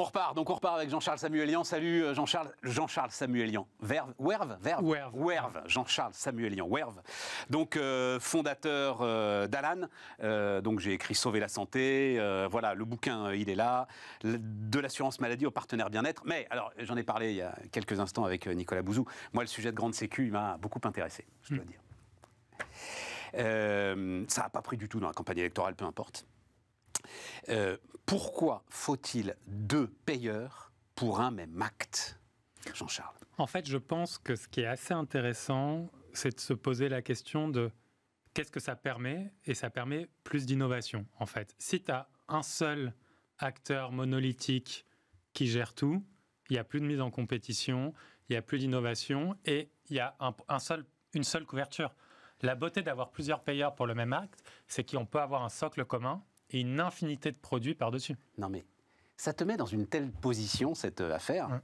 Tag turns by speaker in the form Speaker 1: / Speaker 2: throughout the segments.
Speaker 1: On repart, donc on repart avec Jean-Charles Samuelian. Salut euh, Jean-Charles, Jean-Charles Samuelian. Verve, Werve, Werve, Werve Jean-Charles Samuelian, Werve. Donc euh, fondateur euh, d'Alan. donc j'ai écrit Sauver la santé. voilà, le bouquin il est là. De l'assurance maladie au partenaire bien-être. Mais alors j'en ai parlé il y a quelques instants avec Nicolas Bouzou. Moi le sujet de grande sécu il m'a beaucoup intéressé, je dois hmm. dire. ça n'a pas pris du tout dans la campagne électorale, peu importe. Euh, pourquoi faut-il deux payeurs pour un même acte Jean-Charles.
Speaker 2: En fait, je pense que ce qui est assez intéressant, c'est de se poser la question de qu'est-ce que ça permet Et ça permet plus d'innovation, en fait. Si tu as un seul acteur monolithique qui gère tout, il n'y a plus de mise en compétition, il n'y a plus d'innovation et il y a seul, une seule couverture. La beauté d'avoir plusieurs payeurs pour le même acte, c'est qu'on peut avoir un socle commun et une infinité de produits par-dessus. Non mais
Speaker 1: ça te met dans une telle position, cette euh, affaire,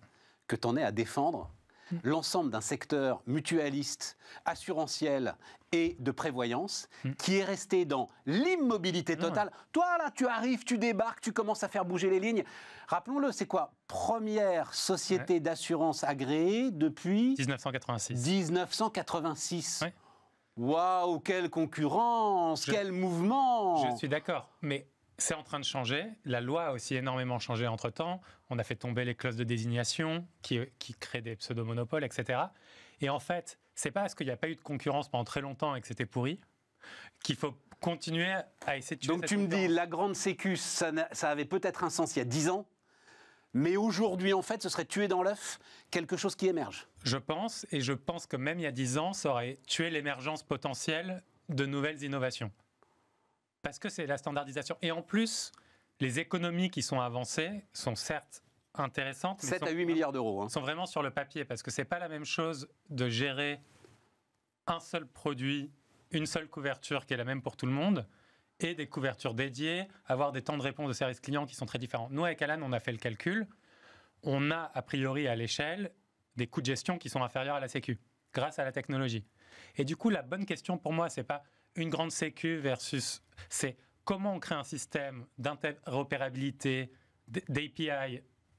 Speaker 1: que tu en es à défendre mm. l'ensemble d'un secteur mutualiste, assurantiel et de prévoyance mm. qui est resté dans l'immobilité totale. Toi, là, tu arrives, tu débarques, tu commences à faire bouger les lignes. Rappelons-le, c'est quoi Première société d'assurance agréée depuis
Speaker 2: 1986.
Speaker 1: 1986. Oui. Waouh, quelle concurrence, quel mouvement Je suis
Speaker 2: d'accord, mais c'est en train de changer. La loi a aussi énormément changé entre-temps. On a fait tomber les clauses de désignation qui, créent des pseudo-monopoles, etc. Et en fait, c'est pas parce qu'il n'y a pas eu de concurrence pendant très longtemps et que c'était pourri qu'il faut
Speaker 1: continuer à essayer de tuer Donc tu me dis, la grande sécu, ça, ça avait peut-être un sens il y a 10 ans mais aujourd'hui, en fait, ce serait tuer dans l'œuf quelque chose qui émerge.
Speaker 2: Je pense, et je pense que même il y a 10 ans, ça aurait tué l'émergence potentielle de nouvelles innovations. Parce que c'est la standardisation. Et en plus, les économies qui sont avancées sont certes intéressantes. 7 à 8 milliards d'euros. Hein. Sont vraiment sur le papier, parce que c'est pas la même chose de gérer un seul produit, une seule couverture qui est la même pour tout le monde, et des couvertures dédiées, avoir des temps de réponse de service client qui sont très différents. Nous, avec Alan, on a fait le calcul. On a, a priori, à l'échelle, des coûts de gestion qui sont inférieurs à la Sécu, grâce à la technologie. Et du coup, la bonne question pour moi, ce n'est pas une grande Sécu versus. C'est comment on crée un système d'interopérabilité, d'API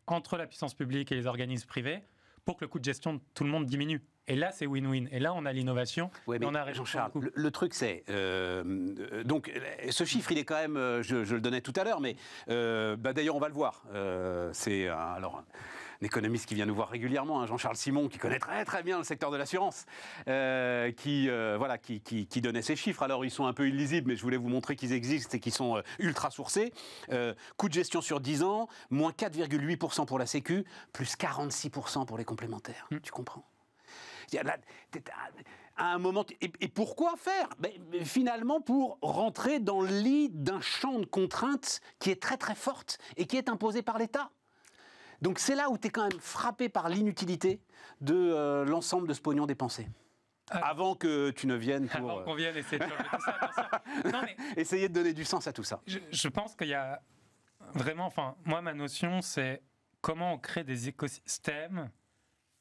Speaker 2: entre la puissance publique et les organismes privés pour que le coût de gestion de tout le monde diminue. Et là, c'est win-win. Et là, on a l'innovation.
Speaker 1: on a Jean-Charles, le, truc, c'est. Euh, donc, ce chiffre, il est quand même. Euh, je, le donnais tout à l'heure, mais euh, bah, d'ailleurs, on va le voir. c'est. Alors un économiste qui vient nous voir régulièrement, hein, Jean-Charles Simon, qui connaît très très bien le secteur de l'assurance, qui, voilà, qui, qui, donnait ces chiffres. Alors ils sont un peu illisibles, mais je voulais vous montrer qu'ils existent et qu'ils sont ultra sourcés. coût de gestion sur 10 ans, moins 4,8% pour la Sécu, plus 46% pour les complémentaires. Hmm. Tu comprends à un moment, et, pourquoi faire Finalement, pour rentrer dans le lit d'un champ de contraintes qui est très très forte et qui est imposé par l'État. Donc c'est là où tu es quand même frappé par l'inutilité de euh, l'ensemble de ce pognon dépensé. Ah. avant que tu ne viennes pour... Avant qu'on euh, vienne essayer de, essayer de donner du sens à tout ça. Je, je pense qu'il y a vraiment, enfin, moi ma
Speaker 2: notion c'est comment on crée des écosystèmes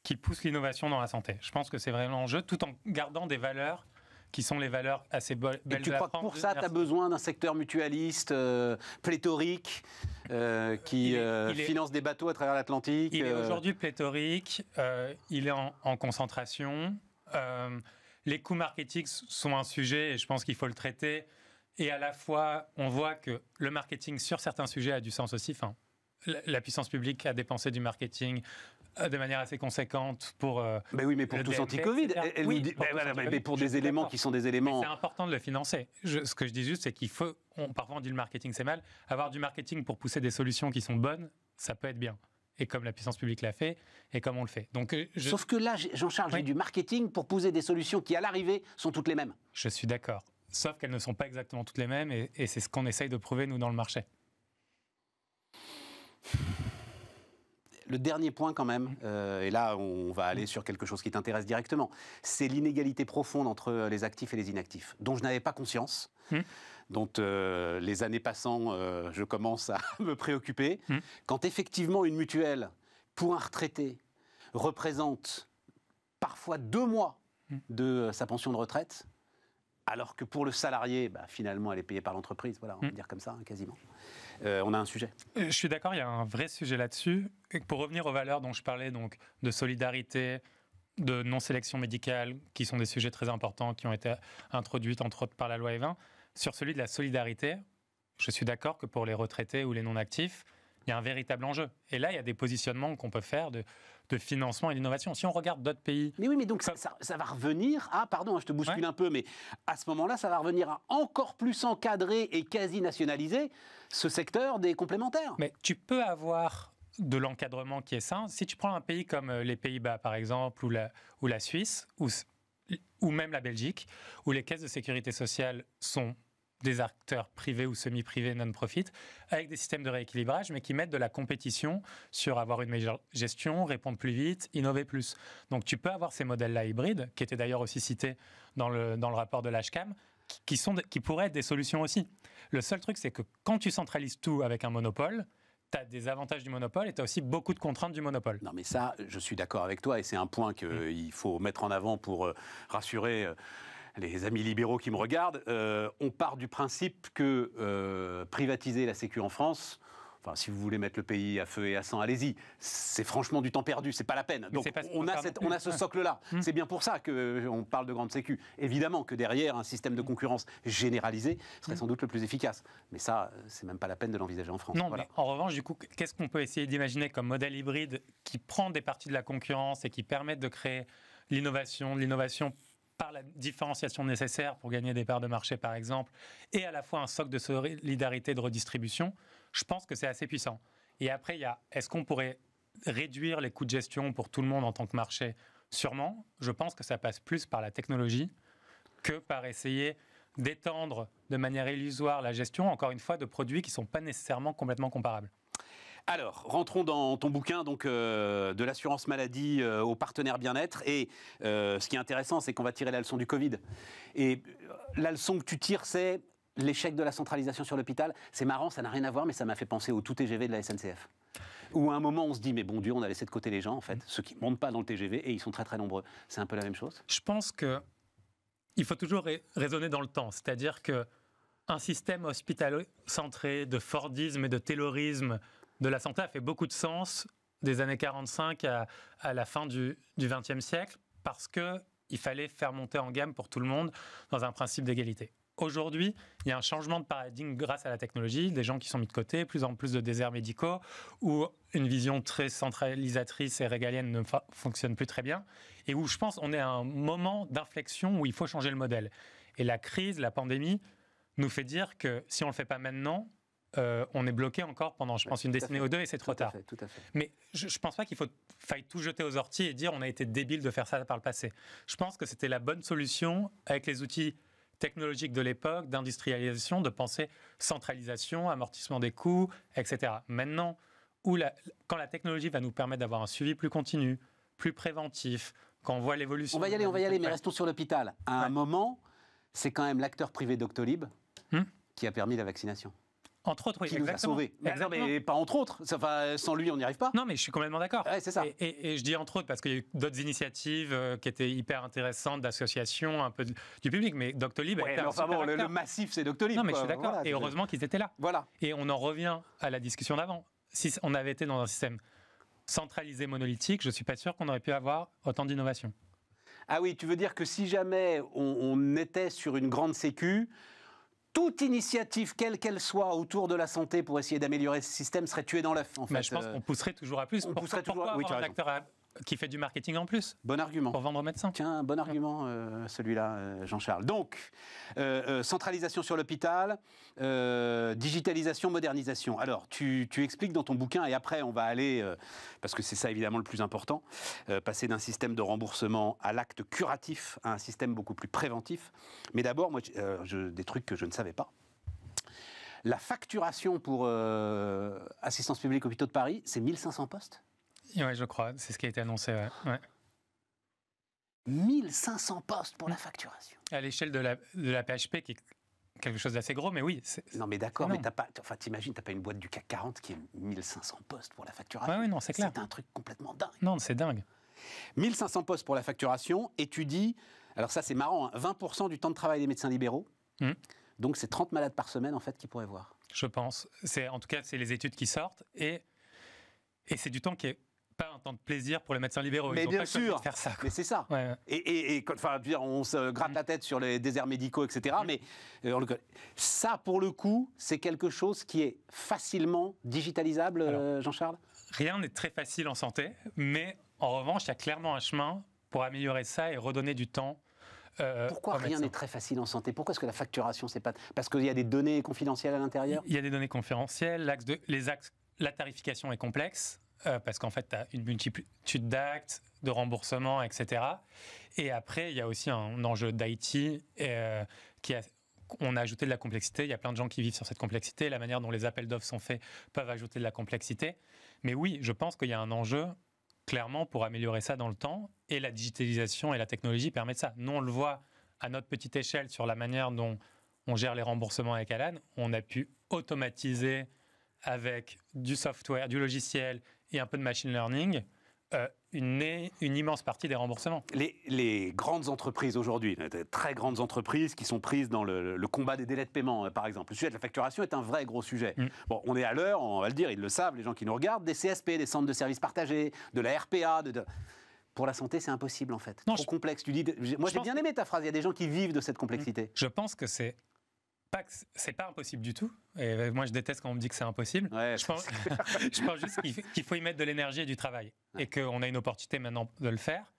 Speaker 2: qui pousse l'innovation dans la santé. Je pense que c'est vraiment jeu tout en gardant des valeurs qui sont les valeurs assez belles. Et tu crois que pour ça, tu as
Speaker 1: besoin d'un secteur mutualiste, euh, pléthorique, euh, qui euh, finance des bateaux à travers l'Atlantique Il est aujourd'hui
Speaker 2: pléthorique, il est en, concentration. les coûts marketing sont un sujet et je pense qu'il faut le traiter. Et à la fois, on voit que le marketing sur certains sujets a du sens aussi. Enfin, la puissance publique a dépensé du marketing euh, de manière assez conséquente pour. Euh, oui, mais pour tous anti-Covid. Oui, bah,
Speaker 1: bah, mais pour des éléments qui sont des éléments. C'est important de le financer. ce
Speaker 2: que je dis juste, c'est qu'il faut. parfois, on dit le marketing, c'est mal. Avoir du marketing pour pousser des solutions qui sont bonnes, ça peut être bien. Et comme la puissance publique l'a fait, et comme on le fait. Donc, euh, Sauf que là,
Speaker 1: Jean-Charles, j'ai du marketing pour pousser des solutions qui, à l'arrivée, sont toutes les mêmes.
Speaker 2: Je suis d'accord. Sauf qu'elles ne sont pas exactement toutes les mêmes, et, et c'est ce qu'on essaye de prouver, nous, dans le marché
Speaker 1: le dernier point quand même, euh, et là on va aller sur quelque chose qui t'intéresse directement, c'est l'inégalité profonde entre euh, les actifs et les inactifs, dont je n'avais pas conscience, hmm. dont euh, les années passant, je commence à me préoccuper. Hmm. Quand effectivement une mutuelle, pour un retraité, représente parfois deux mois hmm. de sa pension de retraite, alors que pour le salarié, bah, finalement elle est payée par l'entreprise, voilà, on va dire comme ça, hein, quasiment. Euh, on a un sujet.
Speaker 2: Euh, je suis d'accord, il y a un vrai sujet là-dessus. pour revenir aux valeurs dont je parlais, donc de solidarité, de non-sélection médicale, qui sont des sujets très importants, qui ont été introduits entre autres par la loi E20, sur celui de la solidarité, je suis d'accord que pour les retraités ou les non-actifs, il y a un véritable enjeu. Et là, il y a des positionnements qu'on peut faire de, financement et d'innovation. Si on regarde d'autres pays. Mais
Speaker 1: oui, mais donc ça, va revenir à, pardon, hein, je te bouscule un peu, mais à ce moment-là, ça va revenir à encore plus encadrer et quasi nationaliser ce secteur des complémentaires. Mais tu peux avoir
Speaker 2: de l'encadrement qui est sain. Si tu prends un pays comme euh, les Pays-Bas, par exemple, ou la, ou la Suisse, ou, ou même la Belgique, où les caisses de sécurité sociale sont des acteurs privés ou semi-privés non-profit, avec des systèmes de rééquilibrage, mais qui mettent de la compétition sur avoir une meilleure gestion, répondre plus vite, innover plus. Donc tu peux avoir ces modèles-là hybrides, qui étaient d'ailleurs aussi cités dans le, dans le rapport de l'HCAM, qui, sont, qui pourraient être des solutions aussi. Le seul truc, c'est que quand tu centralises tout avec un monopole, tu as des avantages du monopole et tu as aussi beaucoup de contraintes du monopole. Non,
Speaker 1: mais ça, je suis d'accord avec toi et c'est un point qu'il mmh. il faut mettre en avant pour euh, rassurer euh, les amis libéraux qui me regardent, euh, on part du principe que euh, privatiser la Sécu en France, Enfin, si vous voulez mettre le pays à feu et à sang, allez-y. C'est franchement du temps perdu, c'est pas la peine. Donc on a, on a, ce mmh. socle-là. Mmh. C'est bien pour ça qu'on euh, parle de grande sécu. Évidemment que derrière, un système de mmh. concurrence généralisé serait sans doute le plus efficace. Mais ça, c'est même pas la peine de l'envisager en France. en
Speaker 2: revanche, du coup, qu'est-ce qu'on peut essayer d'imaginer comme modèle hybride qui prend des parties de la concurrence et qui permette de créer l'innovation, l'innovation par la différenciation nécessaire pour gagner des parts de marché, par exemple, et à la fois un socle de solidarité de redistribution, je pense que c'est assez puissant. Et après, il y a est-ce qu'on pourrait réduire les coûts de gestion pour tout le monde en tant que marché Sûrement. Je pense que ça passe plus par la technologie que par essayer d'étendre de manière illusoire la gestion, encore une fois, de produits qui ne sont pas nécessairement complètement comparables.
Speaker 1: Alors, rentrons dans ton bouquin donc euh, de l'assurance maladie euh, au aux partenaires bien-être. Et euh, ce qui est intéressant, c'est qu'on va tirer la leçon du Covid. Et la leçon que tu tires, c'est l'échec de la centralisation sur l'hôpital. C'est marrant, ça n'a rien à voir, mais ça m'a fait penser au tout TGV de la SNCF. Où à un moment on se dit, mais bon Dieu, on a laissé de côté les gens, en fait, mmh. ceux qui ne montent pas dans le TGV, et ils sont très très nombreux. C'est un peu la même chose
Speaker 2: Je pense que il faut toujours raisonner dans le temps. C'est-à-dire que un système hospitalo-centré de Fordisme et de Taylorisme de la santé a fait beaucoup de sens des années 45 à, la fin du XXe siècle parce que il fallait faire monter en gamme pour tout le monde dans un principe d'égalité. Aujourd'hui, il y a un changement de paradigme grâce à la technologie, des gens qui sont mis de côté, plus en plus de déserts médicaux, où une vision très centralisatrice et régalienne ne fonctionne plus très bien, et où je pense on est à un moment d'inflexion où il faut changer le modèle. Et la crise, la pandémie, nous fait dire que si on ne le fait pas maintenant, euh, on est bloqué encore pendant, je pense, une décennie ou deux, et c'est trop tard. tout à fait. Mais je, ne pense pas qu'il faut faille tout jeter aux orties et dire on a été débile de faire ça par le passé. Je pense que c'était la bonne solution avec les outils technologiques de l'époque, d'industrialisation, de penser centralisation, amortissement des coûts, etc. Maintenant, où quand la technologie va nous permettre d'avoir un suivi plus continu, plus préventif, quand on voit
Speaker 1: l'évolution. On va y aller, on va y aller, mais restons sur l'hôpital. À un moment, c'est quand même l'acteur privé Doctolib hmm qui a permis la vaccination.
Speaker 2: Entre autres, oui, qui nous a sauvés. Mais, pas
Speaker 1: entre autres. Enfin, sans lui, on
Speaker 2: n'y arrive pas. Non, mais je suis complètement d'accord. c'est ça. Et, je dis entre autres parce qu'il y a eu d'autres initiatives euh, qui étaient hyper intéressantes d'associations, un peu du public. Mais Doctolib. le,
Speaker 1: massif, c'est Doctolib. Non, mais je suis d'accord. et heureusement
Speaker 2: qu'ils étaient là. Voilà. Et on en revient à la discussion d'avant. Si on avait été dans un système centralisé, monolithique, je ne suis pas sûr qu'on aurait pu avoir autant d'innovation.
Speaker 1: Ah oui, tu veux dire que si jamais on, on était sur une grande sécu, toute initiative, quelle qu'elle soit, autour de la santé pour essayer d'améliorer ce système serait tuée dans l'œuf. En Mais bah, je pense euh, qu'on
Speaker 2: pousserait toujours à plus. On pousserait toujours. à un
Speaker 1: qui fait du marketing en plus. Bon argument. Pour vendre aux médecins. Tiens, bon argument euh, celui-là, euh, Jean-Charles. Donc, euh, centralisation sur l'hôpital, digitalisation, modernisation. Alors, tu, expliques dans ton bouquin, et après on va aller, parce que c'est ça évidemment le plus important, passer d'un système de remboursement à l'acte curatif, à un système beaucoup plus préventif. Mais d'abord, moi, je, des trucs que je ne savais pas la facturation pour assistance publique hôpitaux de Paris, c'est 1500 postes
Speaker 2: oui, je crois, c'est ce qui a été annoncé. Ouais.
Speaker 1: 1500 postes pour la facturation.
Speaker 2: À l'échelle de la, de la PHP, qui est quelque chose
Speaker 1: d'assez gros, mais oui. Non, mais d'accord, mais pas, enfin, t'imagines, t'as pas une boîte du CAC 40 qui est 1500 postes pour la facturation.
Speaker 2: oui, non, c'est clair. C'est un truc complètement dingue. Non, c'est dingue.
Speaker 1: 1500 postes pour la facturation, et tu dis, alors ça c'est marrant, 20% hein, du temps de travail des médecins libéraux, hmm. donc c'est 30 malades par semaine en fait qui pourraient voir. Je pense.
Speaker 2: C'est En tout cas, c'est les études qui sortent, et, et c'est du temps qui est pas un temps de plaisir pour les médecins libéraux. Mais ils bien pas sûr,
Speaker 1: faire ça, mais c'est ça. Et, et enfin, dire, on se gratte la tête sur les déserts médicaux, etc. Mm. Mais euh, ça, pour le coup, c'est quelque chose qui est facilement digitalisable, euh, Jean-Charles
Speaker 2: Rien n'est très facile en santé, mais en revanche, il y a clairement un chemin pour améliorer
Speaker 1: ça et redonner du temps euh, Pourquoi rien n'est très facile en santé Pourquoi est-ce que la facturation, c'est pas. Parce qu'il y a des données confidentielles à l'intérieur Il
Speaker 2: y a des données confidentielles. L'axe de... Les axes... La tarification est complexe. Euh, parce qu'en fait, tu as une multitude d'actes, de remboursements, etc. Et après, il y a aussi un enjeu d'IT euh, qui on a ajouté de la complexité. Il y a plein de gens qui vivent sur cette complexité. La manière dont les appels d'offres sont faits peuvent ajouter de la complexité. Mais oui, je pense qu'il y a un enjeu clairement pour améliorer ça dans le temps. Et la digitalisation et la technologie permettent ça. Nous, on le voit à notre petite échelle sur la manière dont on gère les remboursements avec Alan. On a pu automatiser avec du software, du logiciel, et un peu de machine learning, euh, une, une, immense partie des remboursements.
Speaker 1: Les, grandes entreprises aujourd'hui, très grandes entreprises qui sont prises dans le, combat des délais de paiement, euh, par exemple. Le sujet de la facturation est un vrai gros sujet. Mm. Bon, on est à l'heure, on va le dire, ils le savent, les gens qui nous regardent, des CSP, des centres de services partagés, de la RPA, de... pour la santé, c'est impossible en fait. Non, Trop complexe. Tu dis, moi j'ai bien aimé ta phrase. Il y a des gens qui vivent de cette complexité. Je pense que c'est
Speaker 2: c'est pas impossible du tout. Et euh, moi, je déteste quand on me dit que c'est impossible. je, pense, juste qu'il faut y mettre de l'énergie et du travail. et Et qu'on a une opportunité maintenant de le faire.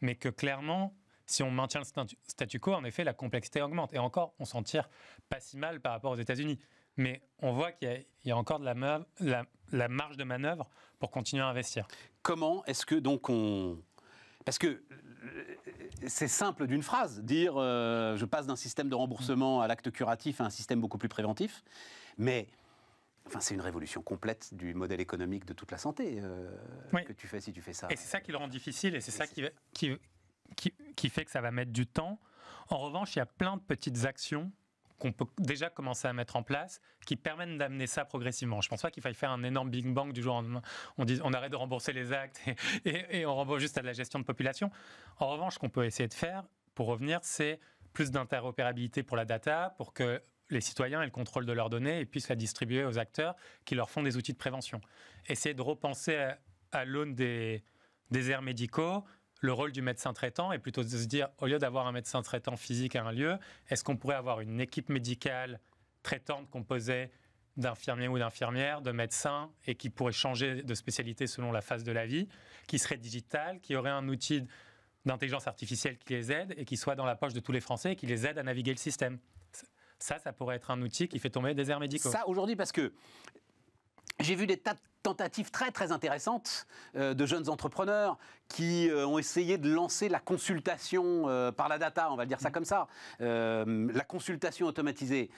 Speaker 2: Mais que clairement, si on maintient le statu quo, en effet, la complexité augmente. Et encore, on s'en tire pas si mal par rapport aux États-Unis. Mais on voit qu'il y, a encore de la, la, la marge de manœuvre
Speaker 1: pour continuer à investir. Comment est-ce que donc on, parce que c'est simple d'une phrase, dire euh, je passe d'un système de remboursement à l'acte curatif à un système beaucoup plus préventif, mais Enfin, c'est une révolution complète du modèle économique de toute la santé euh, que tu fais si tu fais ça. Et
Speaker 2: c'est ça qui le rend difficile et c'est ça qui, fait que ça va mettre du temps. En revanche, il y a plein de petites actions qu'on peut déjà commencer à mettre en place qui permettent d'amener ça progressivement. Je pense pas qu'il faille faire un énorme Big Bang du jour au lendemain. On on arrête de rembourser les actes et, on rembourse juste à de la gestion de population. En revanche, ce qu'on peut essayer de faire, pour revenir, c'est plus d'interopérabilité pour la data, pour que les citoyens aient le contrôle de leurs données et puissent la distribuer aux acteurs qui leur font des outils de prévention. Essayer de repenser à, l'aune des aires médicaux, le rôle du médecin traitant est plutôt de se dire, au lieu d'avoir un médecin traitant physique à un lieu, est-ce qu'on pourrait avoir une équipe médicale traitante composée d'infirmiers ou d'infirmières, de médecins, et qui pourrait changer de spécialité selon la phase de la vie, qui serait digitale, qui aurait un outil d'intelligence artificielle qui les aide et qui soit dans la poche de tous les Français et qui les aide à naviguer le système. Ça, ça pourrait être un outil qui fait tomber des airs médicaux. Ça,
Speaker 1: aujourd'hui, parce que j'ai vu des tas de tentative très très intéressante euh, de jeunes entrepreneurs qui euh, ont essayé de lancer la consultation euh, par la data, on va dire ça mm-hmm. comme ça, la consultation automatisée.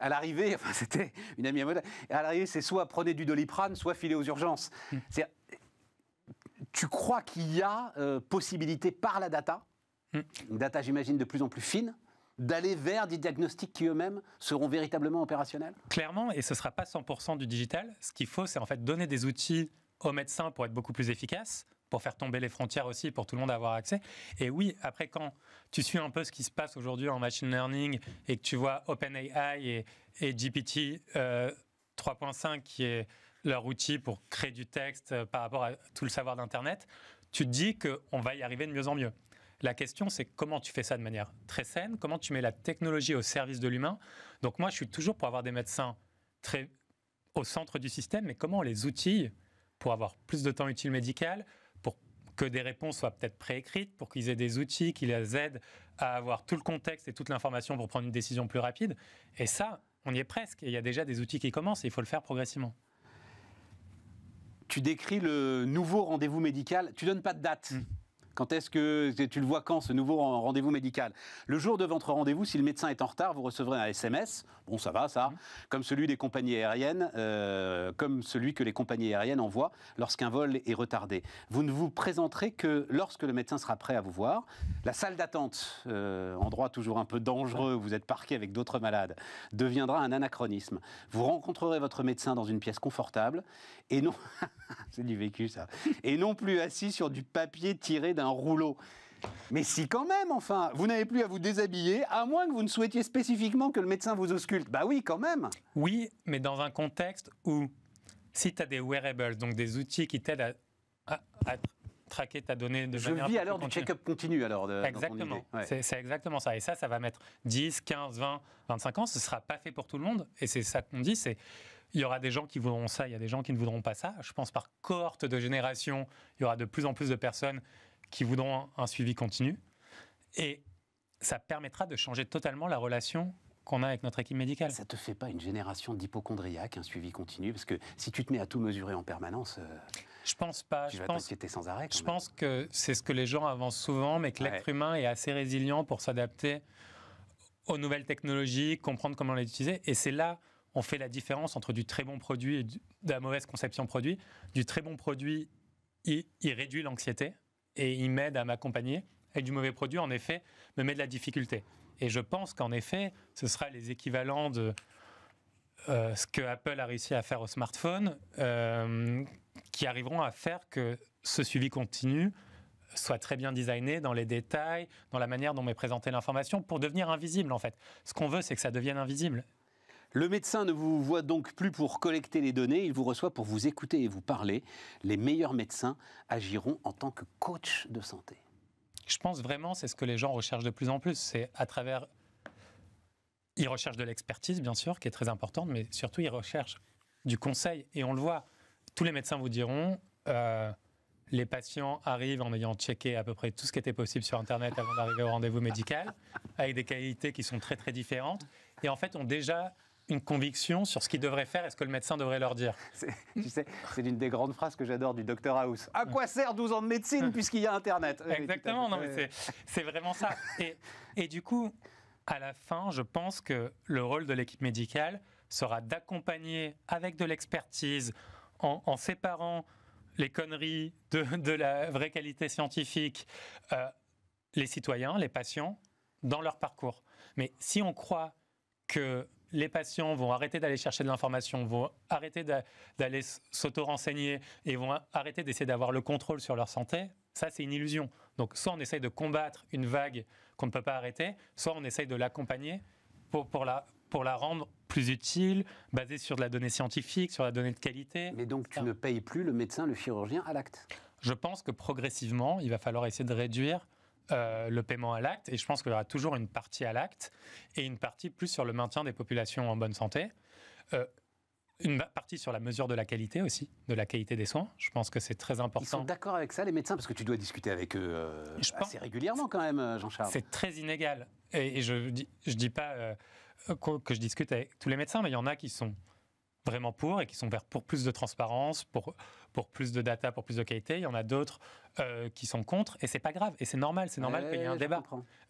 Speaker 1: À l'arrivée, enfin, c'était une amie à moi, à l'arrivée, c'est soit prenez du doliprane, soit filez aux urgences. Mm. Tu crois qu'il y a possibilité par la data, mm. une data j'imagine de plus en plus fine, d'aller vers des diagnostics qui eux-mêmes seront véritablement opérationnels
Speaker 2: Clairement, et ce ne sera pas 100% du digital. Ce qu'il faut, c'est en fait donner des outils aux médecins pour être beaucoup plus efficaces, pour faire tomber les frontières aussi, pour tout le monde avoir accès. Et oui, après, quand tu suis un peu ce qui se passe aujourd'hui en machine learning et que tu vois OpenAI et, et GPT 3.5 euh, qui est leur outil pour créer du texte euh, par rapport à tout le savoir d'Internet, tu te dis qu'on va y arriver de mieux en mieux. La question, c'est comment tu fais ça de manière très saine, comment tu mets la technologie au service de l'humain. Donc moi, je suis toujours pour avoir des médecins très au centre du système, mais comment les outils pour avoir plus de temps utile médical, pour que des réponses soient peut-être préécrites, pour qu'ils aient des outils qui les aident à avoir tout le contexte et toute l'information pour prendre une décision plus rapide. Et ça, on y est presque. il y a déjà des outils qui commencent et il faut le faire progressivement.
Speaker 1: Tu décris le nouveau rendez-vous médical. Tu donnes pas de date. Mmh. Quand est-ce que tu le vois quand ce nouveau rendez-vous médical Le jour de votre rendez-vous, si le médecin est en retard, vous recevrez un SMS. Bon, ça va, ça. Mhm. Comme celui des compagnies aériennes, euh, comme celui que les compagnies aériennes envoient lorsqu'un vol est retardé. Vous ne vous présenterez que lorsque le médecin sera prêt à vous voir. La salle d'attente, euh, endroit toujours un peu dangereux, vous êtes parqué avec d'autres malades, deviendra un anachronisme. Vous rencontrerez votre médecin dans une pièce confortable et non, c'est du vécu ça, et non plus assis sur du papier tiré d'un rouleau. Mais si quand même, enfin, vous n'avez plus à vous déshabiller, à moins que vous ne souhaitiez spécifiquement que le médecin vous ausculte. Bah oui, quand même. Oui,
Speaker 2: mais dans un contexte où, si tu as des wearables, donc des outils qui t'aident à, traquer ta donnée de Je manière... Je vis à l'heure du check-up
Speaker 1: continu, alors. De,
Speaker 2: exactement, c'est exactement ça. Et ça, ça va mettre 10, 15, 20, 25 ans, ce ne sera pas fait pour tout le monde. Et c'est ça qu'on dit, c'est il y aura des gens qui voudront ça, il y a des gens qui ne voudront pas ça. Je pense par cohorte de génération, il y aura de plus en plus de personnes qui voudront un, suivi continu. Et
Speaker 1: ça permettra de changer totalement la relation
Speaker 2: qu'on a avec notre équipe médicale. Ça
Speaker 1: te fait pas une génération d'hypochondriac un suivi continu Parce que si tu te mets à tout mesurer en permanence... Euh, je pense pas. Tu je vas pense, sans arrêt. Je
Speaker 2: pense que c'est ce que les gens avancent souvent, mais que l'être humain est assez résilient pour s'adapter aux nouvelles technologies, comprendre comment les utiliser. Et c'est là on fait la différence entre du très bon produit et de la mauvaise conception produit. Du très bon produit, il, réduit l'anxiété et il m'aide à m'accompagner. Et du mauvais produit, en effet, me met de la difficulté. Et je pense qu'en effet, ce sera les équivalents de euh, ce que Apple a réussi à faire au smartphone, euh, qui arriveront à faire que ce suivi continu soit très bien designé dans les détails, dans la manière dont est présentée l'information, pour devenir invisible en fait. Ce qu'on veut, c'est que ça devienne invisible.
Speaker 1: Le médecin ne vous voit donc plus pour collecter les données, il vous reçoit pour vous écouter et vous parler. Les meilleurs médecins agiront en tant que coach de santé.
Speaker 2: Je pense vraiment, c'est ce que les gens recherchent de plus en plus. C'est à travers. Ils recherchent de l'expertise, bien sûr, qui est très importante, mais surtout, ils recherchent du conseil. Et on le voit. Tous les médecins vous diront. Euh, les patients arrivent en ayant checké à peu près tout ce qui était possible sur Internet avant d'arriver au rendez-vous médical, avec des qualités qui sont très très différentes. Et en fait, ont déjà une conviction sur ce qu'ils devraient faire et ce que le médecin devrait leur dire.
Speaker 1: Tu sais, c'est l'une
Speaker 2: des grandes phrases que j'adore du docteur House.
Speaker 1: À quoi sert 12 ans de médecine puisqu'il y a Internet Exactement, c'est vraiment ça. Et,
Speaker 2: et du coup, à la fin, je pense que le rôle de l'équipe médicale sera d'accompagner avec de l'expertise, en, séparant les conneries de, la vraie qualité scientifique, euh, les citoyens, les patients, dans leur parcours. Mais si on croit que les patients vont arrêter d'aller chercher de l'information, vont arrêter d'aller s'auto-renseigner et vont arrêter d'essayer d'avoir le contrôle sur leur santé, ça, c'est une illusion. Donc, soit on essaye de combattre une vague qu'on ne peut pas arrêter, soit on essaye de l'accompagner pour, la, rendre plus utile, basée sur de la donnée scientifique, sur la donnée de qualité. Mais donc, tu ne payes plus le médecin,
Speaker 1: le chirurgien à l'acte
Speaker 2: Je pense que progressivement, il va falloir essayer de réduire euh, le paiement à l'acte. Et je pense qu'il y aura toujours une partie à l'acte et une partie plus sur le maintien des populations en bonne santé. Euh, une partie sur la mesure de la qualité aussi, de la qualité des soins.
Speaker 1: Je pense que c'est très important. Ils sont d'accord avec ça, les médecins, parce que tu dois discuter avec eux euh, je assez pense... régulièrement quand même, Jean-Charles. C'est
Speaker 2: très inégal. Et, je ne dis, je dis pas que je discute avec tous les médecins, mais il y en a qui sont vraiment pour et qui sont vers pour plus de transparence, pour, pour plus de data, pour plus de qualité. Il y en a d'autres euh, qui sont contre et c'est pas grave et c'est normal, c'est normal qu'il y ait un débat.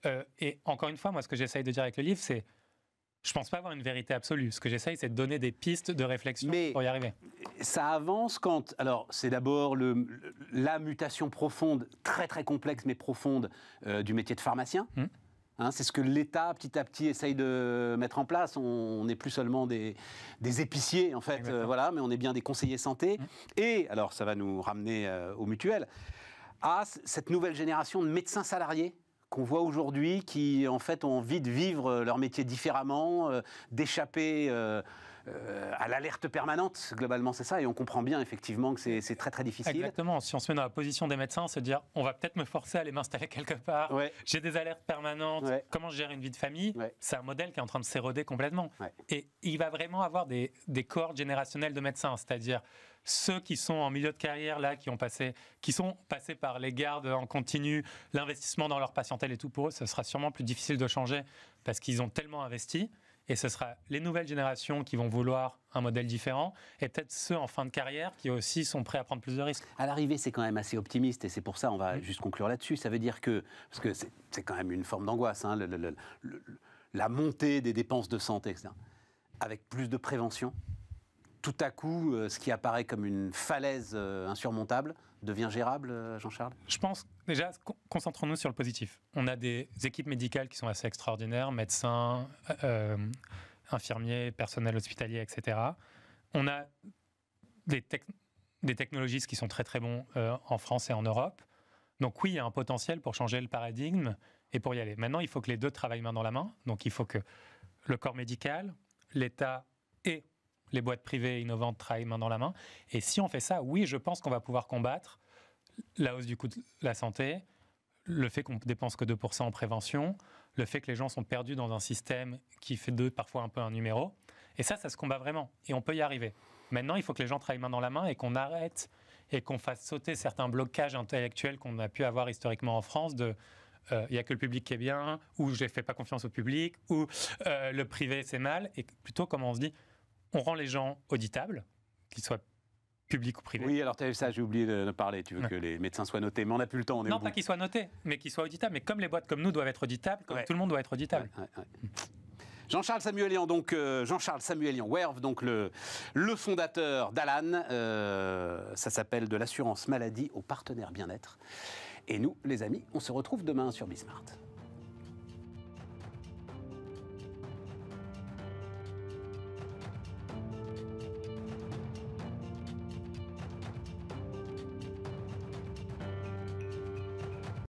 Speaker 2: Euh, et encore une fois, moi, ce que j'essaye de dire avec le livre, c'est je pense pas avoir une vérité absolue. Ce que j'essaye, c'est de donner des pistes de réflexion pour y arriver.
Speaker 1: Ça avance quand. Alors, c'est d'abord le, la mutation profonde, très très complexe mais profonde, euh, du métier de pharmacien. Hum. Hein, c'est ce que l'État, petit à petit, essaye de mettre en place. On n'est plus seulement des, épiciers, en fait, euh, voilà, mais on est bien des conseillers santé. Mmh. Et, alors ça va nous ramener euh, aux mutuelles, à cette nouvelle génération de médecins salariés qu'on voit aujourd'hui qui, en fait, ont envie de vivre euh, leur métier différemment, d'échapper euh, à l'alerte permanente, globalement, c'est ça. Et on comprend bien, effectivement, que c'est très, très difficile.
Speaker 2: Exactement. Si on se met dans la position des médecins, se dire, on va peut-être me forcer à aller m'installer quelque part. J'ai des alertes permanentes. Comment je gère une vie de famille C'est un modèle qui est en train de s'éroder complètement. Et il va vraiment avoir des, des cohortes générationnelles de médecins, c'est-à-dire ceux qui sont en milieu de carrière, là, qui, ont passé, qui sont passés par les gardes en continu, l'investissement dans leur patientèle et tout, pour eux, ce sera sûrement plus difficile de changer parce qu'ils ont tellement investi. Et ce sera les nouvelles générations qui vont vouloir un modèle différent et peut-être ceux en fin de carrière qui aussi sont prêts à prendre plus
Speaker 1: de risques. À l'arrivée, c'est quand même assez optimiste et c'est pour ça on va mm. juste conclure là-dessus. Ça veut dire que, parce que c'est quand même une forme d'angoisse, hein, la montée des dépenses de santé, Avec plus de prévention, tout à coup, euh, ce qui apparaît comme une falaise euh, insurmontable devient gérable, euh, Jean-Charles Je pense,
Speaker 2: déjà, concentrons-nous sur le positif. On a des équipes médicales qui sont assez extraordinaires, médecins, infirmiers, personnel hospitalier, etc. On a des, technologistes qui sont très très bons en France et en Europe. Donc oui, il y a un potentiel pour changer le paradigme et pour y aller. Maintenant, il faut que les deux travaillent main dans la main. Donc il faut que le corps médical, l'État et les boîtes privées innovantes travaillent main dans la main. Et si on fait ça, oui, je pense qu'on va pouvoir combattre la hausse du coût de la santé, le fait qu'on dépense que 2% en prévention, le fait que les gens sont perdus dans un système qui fait d'eux parfois un peu un numéro. Et ça, ça se combat vraiment. Et on peut y arriver. Maintenant, il faut que les gens travaillent main dans la main et qu'on arrête et qu'on fasse sauter certains blocages intellectuels qu'on a pu avoir historiquement en France de euh, il n'y a que le public qui est bien, ou je ne fais pas confiance au public, ou euh, le privé c'est mal, et plutôt comme on se dit, on rend les gens auditables,
Speaker 1: qu'ils soient publics ou privés. Oui, alors tu as ça, j'ai oublié de parler. Tu veux que les médecins soient notés, mais on n'a plus le temps. non, pas qu'ils soient notés, mais qu'ils soient auditables. Mais comme les boîtes
Speaker 2: comme nous doivent être auditables, comme tout le monde doit être auditable.
Speaker 1: Jean-Charles Samuelian, donc euh, Jean-Charles Samuelian Werve, donc le, le fondateur d'Alan, euh, ça s'appelle de l'assurance maladie au partenaire bien-être. Et nous, les amis, on se retrouve demain sur Bismart.